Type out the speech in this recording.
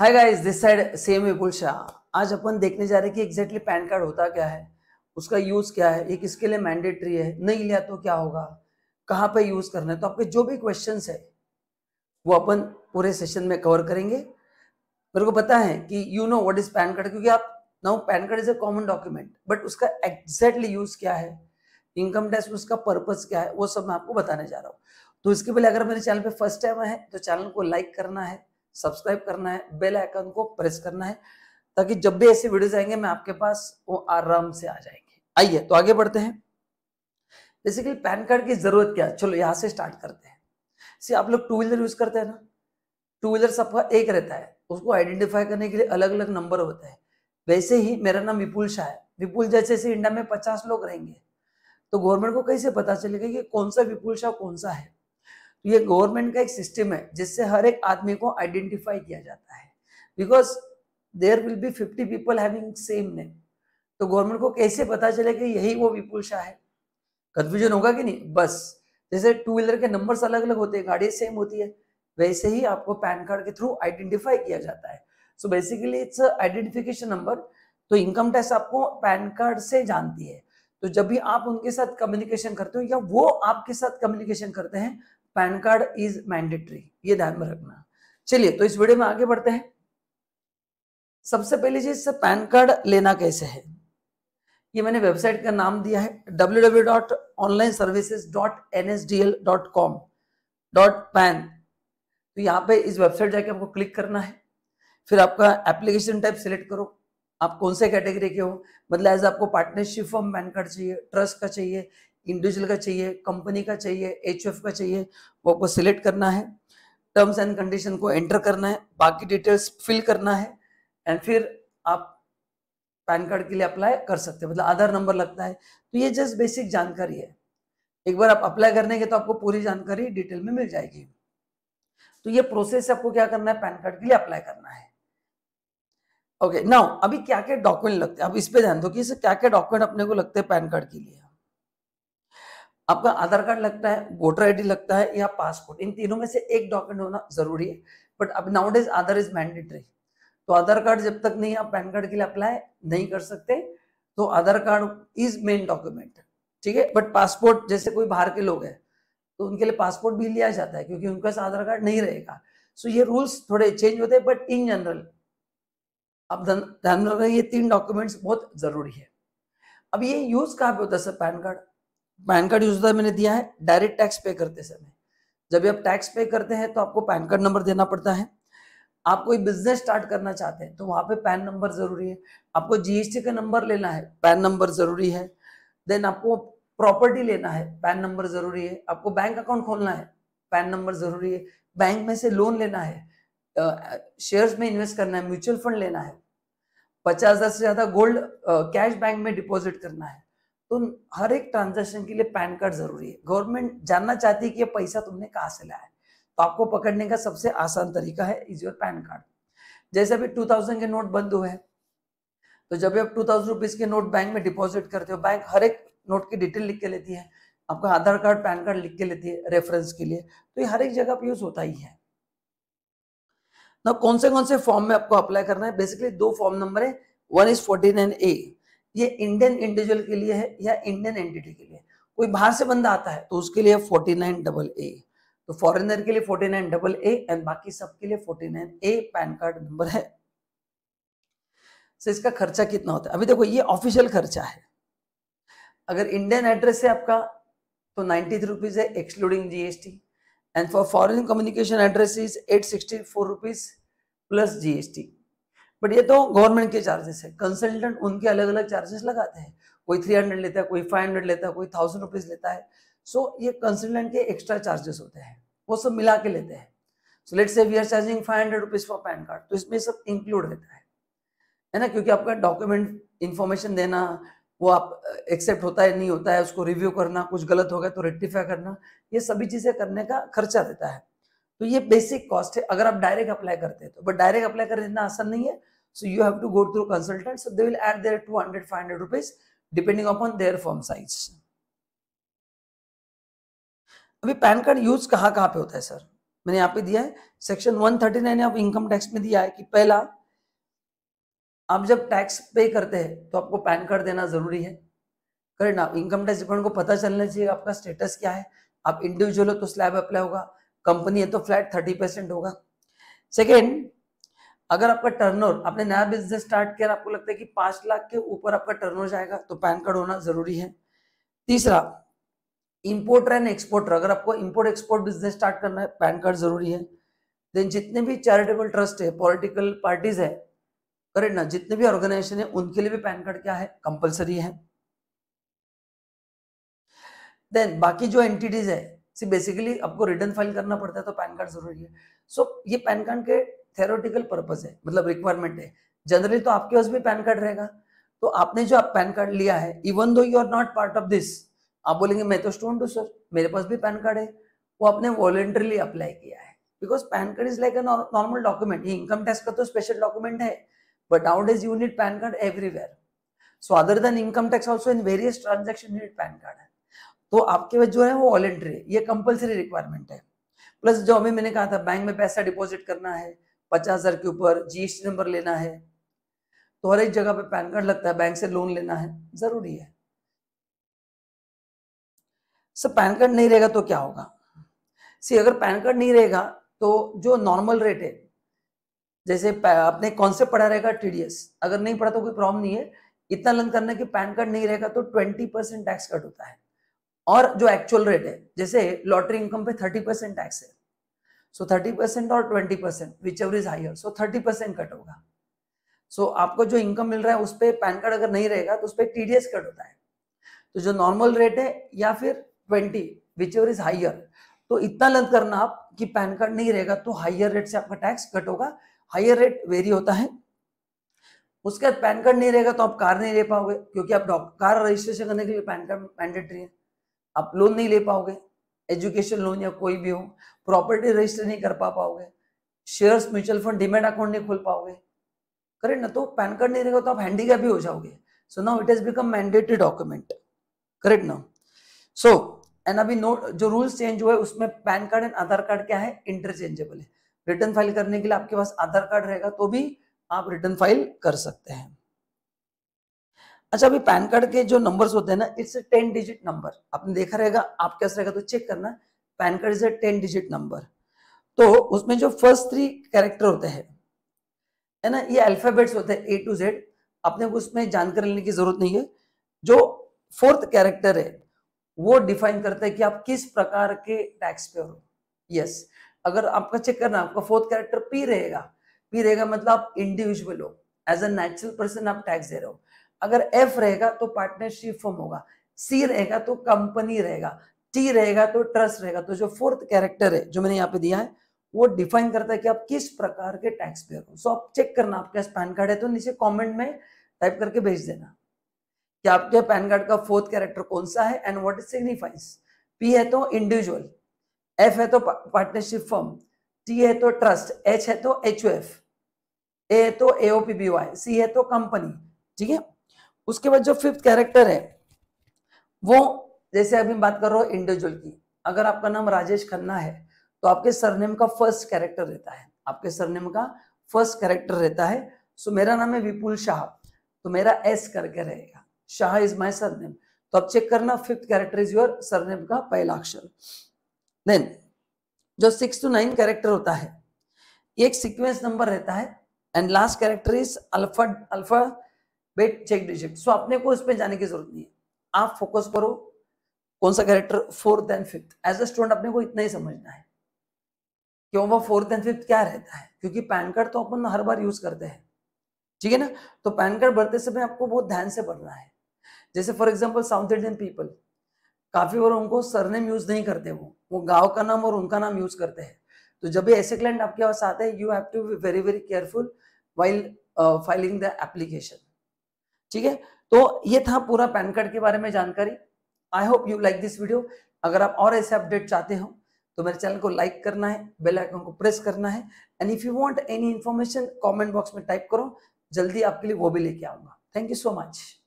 hi guys this side same Vipul Shah आज अपन देखने जा रहे हैं कि एग्जैक्टली पैन कार्ड होता क्या है उसका यूज़ क्या है ये किसके लिए मैंडेटरी है नहीं लिया तो क्या होगा कहाँ पे यूज़ करना है तो आपके जो भी क्वेश्चन है वो अपन पूरे सेशन में कवर करेंगे मेरे को पता है कि you know what is PAN card क्योंकि आप now PAN card is a common document but उसका एग्जैक्टली यूज़ क्या है इनकम टैक्स में उसका पर्पज़ क्या है वो सब मैं आपको बताने जा रहा हूँ तो इसके पहले अगर मेरे चैनल पर फर्स्ट टाइम है तो चैनल को लाइक करना है सब्सक्राइब करना है बेल आइकन को प्रेस करना है ताकि जब भी ऐसे वीडियोस आएंगे मैं आपके पास वो आराम से आ जाएंगे आइए तो आगे बढ़ते हैं बेसिकली पैन कार्ड की जरूरत क्या चलो यहाँ से स्टार्ट करते हैं सी आप लोग टू व्हीलर यूज करते हैं ना टू व्हीलर सबका एक रहता है उसको आइडेंटिफाई करने के लिए अलग अलग नंबर होता है वैसे ही मेरा नाम विपुल शाह है विपुल जैसे इंडिया में पचास लोग रहेंगे तो गवर्नमेंट को कैसे पता चलेगा कि कौन सा विपुल शाह कौन सा है तो ये गवर्नमेंट का एक सिस्टम है जिससे हर एक आदमी को आइडेंटिफाई किया जाता है because there will be fifty people having same name तो गवर्नमेंट को कैसे पता चले कि यही वो विपुल शाह है कंफ्यूजन होगा कि नहीं बस जैसे टू व्हीलर के नंबर्स अलग अलग होते हैं गाड़ी सेम होती है वैसे ही आपको पैन कार्ड के थ्रू आइडेंटिफाई किया जाता है so basically it's identification number तो इनकम टैक्स आपको पैन कार्ड से जानती है तो जब भी आप उनके साथ कम्युनिकेशन करते हो या वो आपके साथ कम्युनिकेशन करते हैं पैन कार्ड इज मैंडेटरी ये ध्यान में रखना चलिए तो इस वीडियो में आगे बढ़ते हैं सबसे पहले चीज से पैन कार्ड लेना कैसे है ये मैंने वेबसाइट का नाम दिया है W W dot dot dot online services N S D L dot com dot PAN तो यहाँ पे इस वेबसाइट जाके आपको क्लिक करना है फिर आपका एप्लीकेशन टाइप सिलेक्ट करो आप कौन से कैटेगरी के हो मतलब एज आपको पार्टनरशिप फॉर्म पैन कार्ड चाहिए ट्रस्ट का चाहिए इंडिविजुअल का चाहिए कंपनी का चाहिए एच का चाहिए वो आपको सिलेक्ट करना है टर्म्स एंड कंडीशन को एंटर करना है बाकी डिटेल्स फिल करना है एंड फिर आप पैन कार्ड के लिए अप्लाई कर सकते हैं मतलब आधार नंबर लगता है तो ये जस्ट बेसिक जानकारी है एक बार आप अप्लाई करने के तो आपको पूरी जानकारी डिटेल में मिल जाएगी तो ये प्रोसेस आपको क्या करना है पैन कार्ड के लिए अप्लाई करना है ओके okay, नाउ अभी क्या क्या डॉक्यूमेंट लगते हैं अब इस पे ध्यान दो कि क्या क्या डॉक्यूमेंट अपने को लगते हैं पैन कार्ड के लिए आपका आधार कार्ड लगता है वोटर आई लगता है या पासपोर्ट इन तीनों में से एक डॉक्यूमेंट होना जरूरी है बट अब now it is Aadhaar is mandatory तो आधार कार्ड जब तक नहीं आप पैन कार्ड के लिए अप्लाई नहीं कर सकते तो Aadhaar card is main document ठीक है बट पासपोर्ट जैसे कोई बाहर के लोग हैं तो उनके लिए पासपोर्ट भी लिया जाता है क्योंकि उनके पास आधार कार्ड नहीं रहेगा सो so, ये रूल्स थोड़े चेंज होते हैं बट इन जनरल आप ध्यान रखें ये तीन डॉक्यूमेंट्स बहुत जरूरी है अब ये यूज कहाँ पे होता है sir PAN card PAN card user तो मैंने दिया है डायरेक्ट टैक्स पे करते समय जब आप टैक्स पे करते हैं तो आपको पैन कार्ड नंबर देना पड़ता है आप कोई बिजनेस स्टार्ट करना चाहते हैं तो वहाँ पे पैन नंबर जरूरी है आपको जीएसटी का नंबर लेना है पैन नंबर जरूरी है देन आपको प्रॉपर्टी लेना है पैन नंबर जरूरी है आपको बैंक अकाउंट खोलना है पैन नंबर जरूरी है बैंक में से लोन लेना है शेयर्स में इन्वेस्ट करना है म्यूचुअल फंड लेना है पचास हजार से ज्यादा गोल्ड कैश बैंक में डिपॉजिट करना है तो हर एक ट्रांजेक्शन के लिए पैन कार्ड जरूरी है गवर्नमेंट जानना चाहती है कि ये पैसा तुमने कहाँ से लाया है तो आपको पकड़ने का सबसे आसान तरीका है इज योर पैन कार्ड जैसे अभी टू के नोट बंद हुए हैं तो जब आप टू थाउजेंड के नोट बैंक में डिपॉजिट करते हो बैंक हर एक नोट की डिटेल लिख के लेती है आपका आधार कार्ड पैन कार्ड लिख के लेती है रेफरेंस के लिए तो ये हर एक जगह पर यूज होता ही है ना कौन से कौन से फॉर्म में आपको अप्लाई करना है बेसिकली दो फॉर्म नंबर है one is fourteen and A ये इंडियन इंडिविजुअल के लिए है या इंडियन एंटिटी के लिए कोई बाहर से बंदा आता है तो उसके लिए फोर्टी नाइन डबल ए तो फॉरेनर के लिए forty nine double A and बाकी सबके लिए forty nine A PAN card number है सो इसका खर्चा कितना होता है अभी देखो ये ऑफिशियल खर्चा है अगर इंडियन एड्रेस है आपका तो नाइन्टी थ्री रुपीज है excluding GST and for foreign communication address is eight sixty four rupees plus GST but ये तो गवर्नमेंट के चार्जेस है कंसल्टेंट उनके अलग अलग चार्जेस लगाते हैं कोई थ्री हंड्रेड लेता है कोई फाइव हंड्रेड लेता है कोई थाउजेंड रुपीज़ लेता है सो so, ये कंसल्टेंट के एक्स्ट्रा चार्जेस होते हैं वो सब मिला के लेते हैं so let say we are charging five hundred rupees for PAN card तो इसमें सब इंक्लूड रहता है है ना क्योंकि आपका डॉक्यूमेंट इन्फॉर्मेशन देना वो आप एक्सेप्ट होता है नहीं होता है उसको रिव्यू करना कुछ गलत हो गया तो रेक्टिफाई करना ये सभी चीज़ें करने का खर्चा देता है तो ये बेसिक कॉस्ट है अगर आप डायरेक्ट अप्लाई करते हैं तो बट डायरेक्ट अप्लाई करना इतना आसान नहीं है so you have to go through consultant so they will add their two hundred five hundred rupees depending upon their form size अभी पैन कार्ड यूज कहाँ कहाँ पे होता है सर मैंने यहाँ पे दिया है सेक्शन 139 ऑफ इनकम टैक्स में दिया है कि पहला आप जब टैक्स पे करते हैं तो आपको पैन कार्ड देना जरूरी है करें ना इनकम टैक्स डिपार्टमेंट को पता चलना चाहिए आपका स्टेटस क्या है आप इंडिविजुअल हो तो स्लैब अप्लाई होगा कंपनी है तो फ्लैट थर्टी परसेंट होगा सेकेंड अगर आपका टर्नओवर आपने नया बिजनेस स्टार्ट किया आपको लगता है कि पांच लाख के ऊपर आपका टर्नओवर जाएगा तो पैन कार्ड होना जरूरी है तीसरा इंपोर्टर एंड एक्सपोर्टर अगर आपको इंपोर्ट एक्सपोर्ट बिजनेस स्टार्ट करना है पैन कार्ड जरूरी है देन जितने भी चैरिटेबल ट्रस्ट है पॉलिटिकल पार्टीज है करेक्ट ना जितने भी ऑर्गेनाइजेशन है उनके लिए भी पैन कार्ड क्या है कंपलसरी है देन बाकी जो एंटिटीज है सी बेसिकली आपको रिटर्न फाइल करना पड़ता है तो पैन कार्ड जरूरी है सो so, ये पैन कार्ड के थेरोटिकल पर्पज है मतलब रिक्वायरमेंट है जनरली तो आपके पास भी पैन कार्ड रहेगा तो आपने जो आप पैन कार्ड लिया है even though you are not part of this आप बोलेंगे मैं तो स्टूडेंट हूँ सर मेरे पास भी पैन कार्ड है वो आपने वॉलेंटरली अप्लाई किया है because PAN card is like a normal document ये इनकम टैक्स का तो स्पेशल डॉक्यूमेंट है but now days you need PAN card everywhere so other than income tax also in various transaction unit PAN card तो आपके पास जो है वो voluntary है ये कंपलसरी रिक्वायरमेंट है प्लस जो अभी मैंने कहा था बैंक में पैसा डिपॉजिट करना है पचास हजार के ऊपर जीएसटी नंबर लेना है तो हर एक जगह पे पैन कार्ड लगता है बैंक से लोन लेना है जरूरी है सर पैन कार्ड नहीं रहेगा तो क्या होगा सी अगर पैन कार्ड नहीं रहेगा तो जो नॉर्मल रेट है जैसे आपने कौन से पढ़ा रहेगा टीडीएस अगर नहीं पढ़ा तो कोई प्रॉब्लम नहीं है इतना लर्न करना कि पैन कार्ड नहीं रहेगा तो ट्वेंटी परसेंट टैक्स कट होता है और जो एक्चुअल रेट है जैसे लॉटरी इनकम पे थर्टी परसेंट टैक्स है सो थर्टी परसेंट और twenty percent whichever is higher so thirty percent cut होगा सो so, आपको जो इनकम मिल रहा है उस पर पैन कार्ड अगर नहीं रहेगा तो उस पर टीडीएस कट होता है तो जो नॉर्मल रेट है या फिर twenty whichever is higher तो इतना लंद करना आप कि पैन कार्ड नहीं रहेगा तो हाइयर रेट से आपका टैक्स कट होगा हाइयर रेट वेरी होता है उसके बाद पैन कार्ड नहीं रहेगा तो आप कार नहीं ले पाओगे क्योंकि आप कार रजिस्ट्रेशन करने के लिए पैन कार्ड मैंडेटरी है आप लोन नहीं ले पाओगे एजुकेशन लोन या कोई भी हो प्रॉपर्टी रजिस्टर नहीं कर पा पाओगे shares mutual fund demat account नहीं खोल पाओगे करेक्ट ना तो पैन कार्ड नहीं रहेगा तो आप हैंडीकैप भी हो जाओगे so now it has become mandatory document correct ना सो एंड अभी नोट जो रूल्स चेंज हुए उसमें PAN card and Aadhaar card क्या है इंटरचेंजेबल है रिटर्न फाइल करने के लिए आपके पास आधार कार्ड रहेगा तो भी आप रिटर्न फाइल कर सकते हैं अच्छा अभी पैन कार्ड के जो नंबर्स होते हैं ना इट्स टेन डिजिट नंबर आपने देखा रहेगा आप कैसे रहेगा तो चेक करना PAN card is a ten digit number तो उसमें जो फर्स्ट थ्री कैरेक्टर होते हैं है ना ये अल्फाबेट्स होते हैं ए टू जेड अपने उसमें जानकारी लेने की जरूरत नहीं है जो फोर्थ कैरेक्टर है वो डिफाइन करता है कि आप किस प्रकार के टैक्स पेयर हो यस अगर आपका चेक करना आपका फोर्थ कैरेक्टर पी रहेगा पी रहेगा मतलब आप इंडिविजुअल हो एज अ नेचुरल पर्सन आप टैक्स दे रहे हो अगर एफ रहेगा तो पार्टनरशिप फॉर्म होगा सी रहेगा तो कंपनी रहेगा टी रहेगा तो ट्रस्ट रहेगा तो जो फोर्थ कैरेक्टर है जो मैंने यहाँ पे दिया है वो डिफाइन करता है कि आप किस प्रकार के टैक्स पेयर हो सो आप चेक करना आपके पास पैन कार्ड है तो नीचे कमेंट में टाइप करके भेज देना कि आपके पैन कार्ड का फोर्थ कैरेक्टर कौन सा है and what is signifies P है तो इंडिविजुअल एफ है तो पार्टनरशिप फर्म टी है तो ट्रस्ट एच है तो एच ए है तो एओपीबीवाई सी है तो कंपनी ठीक है उसके बाद जो फिफ्थ कैरेक्टर है वो जैसे अभी बात कर रहा हूँ इंडिविजुअल की अगर आपका नाम राजेश खन्ना है तो आपके सरनेम का फर्स्ट कैरेक्टर रहता है आपके सरनेम का फर्स्ट कैरेक्टर रहता है सो मेरा नाम है विपुल शाह तो मेरा एस करके रहेगा शाह इज माई सरनेम तो आप चेक करना fifth character is your surname का पहला अक्षर देन जो सिक्स टू नाइन कैरेक्टर होता है एक सीक्वेंस नंबर रहता है and last character is alpha alphabet check digit so अपने को इस पे जाने की जरूरत नहीं है आप फोकस करो कौन सा character fourth and fifth as a student अपने को इतना ही समझना है क्यों वो फोर्थ एंड फिफ्थ क्या रहता है क्योंकि पैन कार्ड तो अपन हर बार यूज करते हैं ठीक है ना तो पैन कार्ड भरते समय आपको बहुत ध्यान से भरना है जैसे for example South Indian people काफी बार उनको सरनेम यूज नहीं करते वो वो गांव का नाम और उनका नाम यूज करते हैं तो जब भी ऐसे क्लाइंट आपके पास आते हैं you have to be very very careful while filing the application ठीक है तो ये था पूरा पैन कार्ड के बारे में जानकारी I hope you like this video अगर आप और ऐसे अपडेट चाहते हो तो मेरे चैनल को लाइक करना है बेल आइकन को प्रेस करना है and if you want any information comment box में टाइप करो जल्दी आपके लिए वो भी लेके आऊंगा थैंक यू सो मच